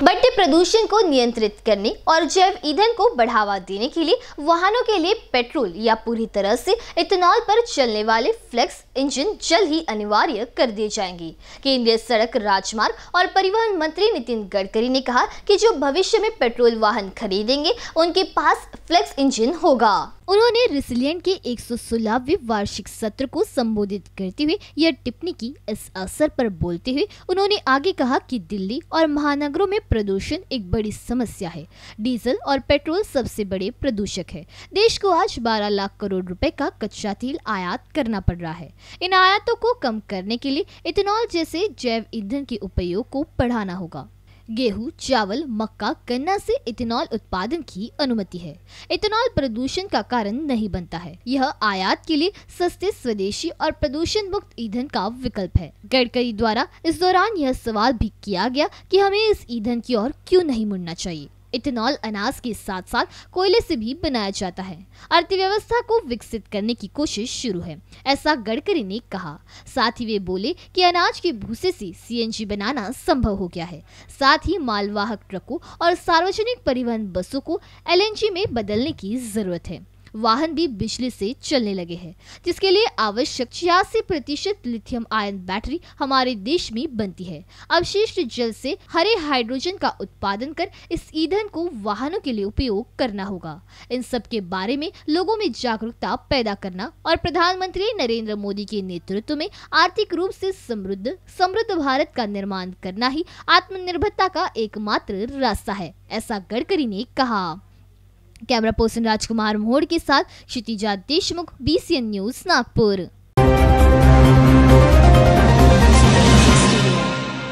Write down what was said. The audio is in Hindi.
But के प्रदूषण को नियंत्रित करने और जैव ईंधन को बढ़ावा देने के लिए वाहनों के लिए पेट्रोल या पूरी तरह से इथेनॉल पर चलने वाले फ्लेक्स इंजन जल्द ही अनिवार्य कर दिए जाएंगे केंद्रीय सड़क राजमार्ग और परिवहन मंत्री नितिन गडकरी ने कहा कि जो भविष्य में पेट्रोल वाहन खरीदेंगे उनके पास फ्लेक्स इंजन होगा उन्होंने रिसिलियंट के 116वें वार्षिक सत्र को संबोधित करते हुए यह टिप्पणी की इस अवसर पर बोलते हुए उन्होंने आगे कहा कि दिल्ली और महानगरों में प्रदूषण प्रदूषण एक बड़ी समस्या है डीजल और पेट्रोल सबसे बड़े प्रदूषक है देश को आज 12 लाख करोड़ रुपए का कच्चा तेल आयात करना पड़ रहा है इन आयातों को कम करने के लिए इथेनॉल जैसे जैव ईंधन के उपयोग को बढ़ाना होगा गेहूं चावल मक्का गन्ना से इथेनॉल उत्पादन की अनुमति है इथेनॉल प्रदूषण का कारण नहीं बनता है यह आयात के लिए सस्ते स्वदेशी और प्रदूषण मुक्त ईंधन का विकल्प है गडकरी द्वारा इस दौरान यह सवाल भी किया गया कि हमें इस ईंधन की ओर क्यों नहीं मुड़ना चाहिए इथेनॉल अनाज के साथ साथ कोयले से भी बनाया जाता है अर्थव्यवस्था को विकसित करने की कोशिश शुरू है ऐसा गडकरी ने कहा साथ ही वे बोले कि अनाज के भूसे से सीएनजी बनाना संभव हो गया है साथ ही मालवाहक ट्रकों और सार्वजनिक परिवहन बसों को एलएनजी में बदलने की जरूरत है वाहन भी बिजली से चलने लगे हैं जिसके लिए आवश्यक छियासी प्रतिशत लिथियम आयन बैटरी हमारे देश में बनती है अवशिष्ट जल से हरे हाइड्रोजन का उत्पादन कर इस ईंधन को वाहनों के लिए उपयोग करना होगा इन सब के बारे में लोगों में जागरूकता पैदा करना और प्रधानमंत्री नरेंद्र मोदी के नेतृत्व में आर्थिक रूप से समृद्ध समृद्ध भारत का निर्माण करना ही आत्मनिर्भरता का एकमात्र रास्ता है ऐसा गडकरी ने कहा कैमरा पर्सन राजकुमार मोहड़ के साथ क्षितिजा देशमुख बीसीएन न्यूज़ नागपुर